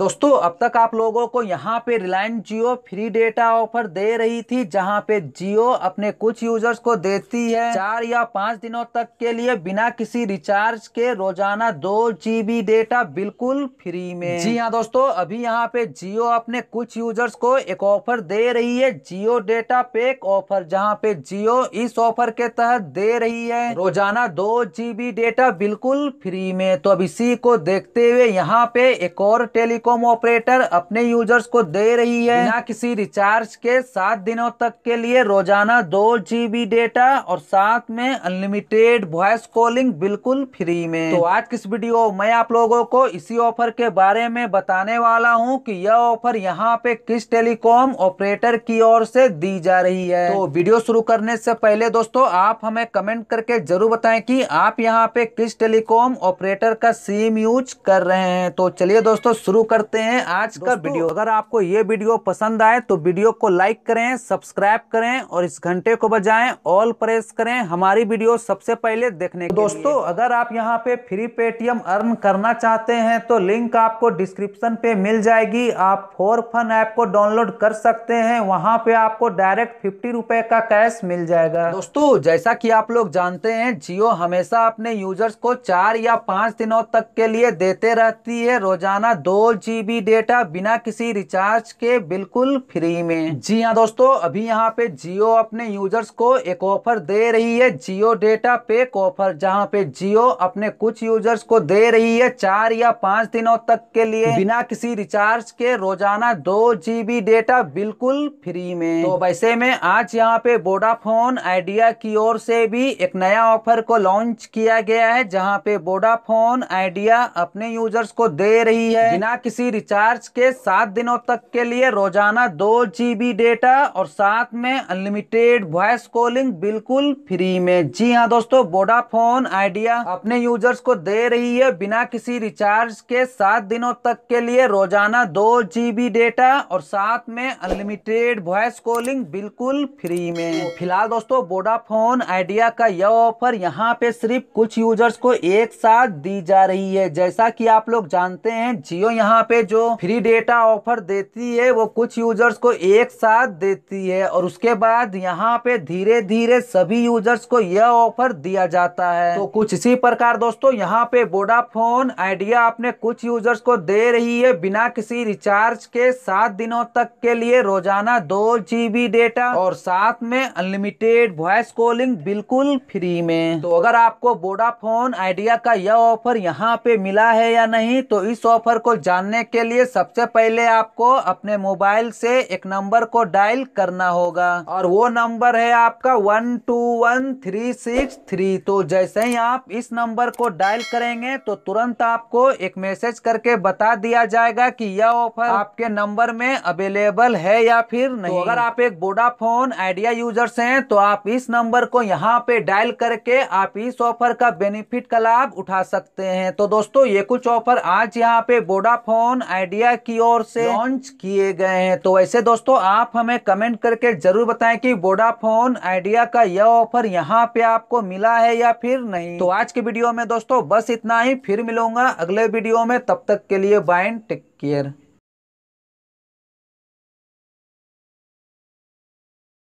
दोस्तों अब तक आप लोगों को यहाँ पे Reliance Jio free data offer दे रही थी जहाँ पे जियो अपने कुछ यूजर्स को देती है चार या पांच दिनों तक के लिए बिना किसी रिचार्ज के रोजाना दो जीबी डेटा बिल्कुल फ्री में जी हाँ दोस्तों अभी यहाँ पे जियो अपने कुछ यूजर्स को एक ऑफर दे रही है जियो डेटा पैक ऑफर जहाँ पे जियो इस ऑफर के तहत दे रही है रोजाना दो डेटा बिल्कुल फ्री में तो अब इसी को देखते हुए यहाँ पे एक और टेली टेलीकॉम ऑपरेटर अपने यूजर्स को दे रही है बिना किसी रिचार्ज के सात दिनों तक के लिए रोजाना दो जीबी डेटा और साथ में अनलिमिटेड वॉइस कॉलिंग बिल्कुल फ्री में तो आज किस वीडियो में आप लोगों को इसी ऑफर के बारे में बताने वाला हूँ की यह ऑफर यहाँ पे किस टेलीकॉम ऑपरेटर की ओर से दी जा रही है तो वीडियो शुरू करने से पहले दोस्तों आप हमें कमेंट करके जरूर बताएं कि आप यहाँ पे किस टेलीकॉम ऑपरेटर का सिम यूज कर रहे हैं तो चलिए दोस्तों शुरू करते हैं आज का वीडियो अगर आपको ये वीडियो पसंद आए तो वीडियो को लाइक करें सब्सक्राइब करें और इस घंटे को बजाएं ऑल प्रेस करें हमारी वीडियो सबसे पहले देखने के दोस्तों लिए। अगर आप यहां पे फ्री पेटीएम अर्न करना चाहते हैं तो लिंक आपको डिस्क्रिप्शन पे मिल जाएगी आप फोर फन ऐप को डाउनलोड कर सकते हैं वहाँ पे आपको डायरेक्ट फिफ्टी का कैश मिल जाएगा दोस्तों जैसा की आप लोग जानते हैं जियो हमेशा अपने यूजर्स को चार या पांच दिनों तक के लिए देते रहती है रोजाना दो जीबी डेटा बिना किसी रिचार्ज के बिल्कुल फ्री में जी हाँ दोस्तों अभी यहाँ पे जियो अपने यूजर्स को एक ऑफर दे रही है जियो डेटा पे ऑफर जहाँ पे जियो अपने कुछ यूजर्स को दे रही है चार या पांच दिनों तक के लिए बिना किसी रिचार्ज के रोजाना दो जीबी डेटा बिल्कुल फ्री में तो वैसे में आज यहाँ पे वोडाफोन आइडिया की ओर से भी एक नया ऑफर को लॉन्च किया गया है जहाँ पे वोडाफोन आइडिया अपने यूजर्स को दे रही है बिना किसी किसी रिचार्ज के सात दिनों तक के लिए रोजाना दो जी डेटा और साथ में अनलिमिटेड वॉइस कॉलिंग बिल्कुल फ्री में जी हाँ दोस्तों वोडाफोन आइडिया अपने यूजर्स को दे रही है बिना किसी रिचार्ज के सात दिनों तक के लिए रोजाना दो जी डेटा और साथ में अनलिमिटेड वॉइस कॉलिंग बिल्कुल फ्री में फिलहाल दोस्तों वोडाफोन आइडिया का यह ऑफर यहाँ पे सिर्फ कुछ यूजर्स को एक साथ दी जा रही है जैसा की आप लोग जानते हैं जियो यहाँ यहाँ पे जो फ्री डेटा ऑफर देती है वो कुछ यूजर्स को एक साथ देती है और उसके बाद यहाँ पे धीरे धीरे सभी यूजर्स को यह ऑफर दिया जाता है तो कुछ इसी प्रकार दोस्तों यहाँ पे वोडाफोन आइडिया अपने कुछ यूजर्स को दे रही है बिना किसी रिचार्ज के सात दिनों तक के लिए रोजाना दो जीबी डेटा और साथ में अनलिमिटेड वॉइस कॉलिंग बिल्कुल फ्री में तो अगर आपको वोडाफोन आइडिया का यह ऑफर यहाँ पे मिला है या नहीं तो इस ऑफर को जान जानने के लिए सबसे पहले आपको अपने मोबाइल से एक नंबर को डायल करना होगा और वो नंबर है आपका one two one three six three तो जैसे ही आप इस नंबर को डायल करेंगे तो तुरंत आपको एक मैसेज करके बता दिया जाएगा कि यह ऑफर आपके नंबर में अवेलेबल है या फिर नहीं तो अगर आप एक बोडाफोन आइडिया यूजर्स हैं तो आप इस नंबर को यहाँ पे डायल करके आप इस ऑफर का बेनिफिट का लाभ उठा सकते हैं तो दोस्तों ये कुछ ऑफर आज यहाँ पे बोडाफोन फोन आइडिया की ओर से लॉन्च किए गए हैं तो वैसे दोस्तों आप हमें कमेंट करके जरूर बताएं कि वोडाफोन आइडिया का यह ऑफर यहाँ पे आपको मिला है या फिर नहीं तो आज के वीडियो में दोस्तों बस इतना ही फिर मिलूंगा अगले वीडियो में तब तक के लिए बाइन टेक केयर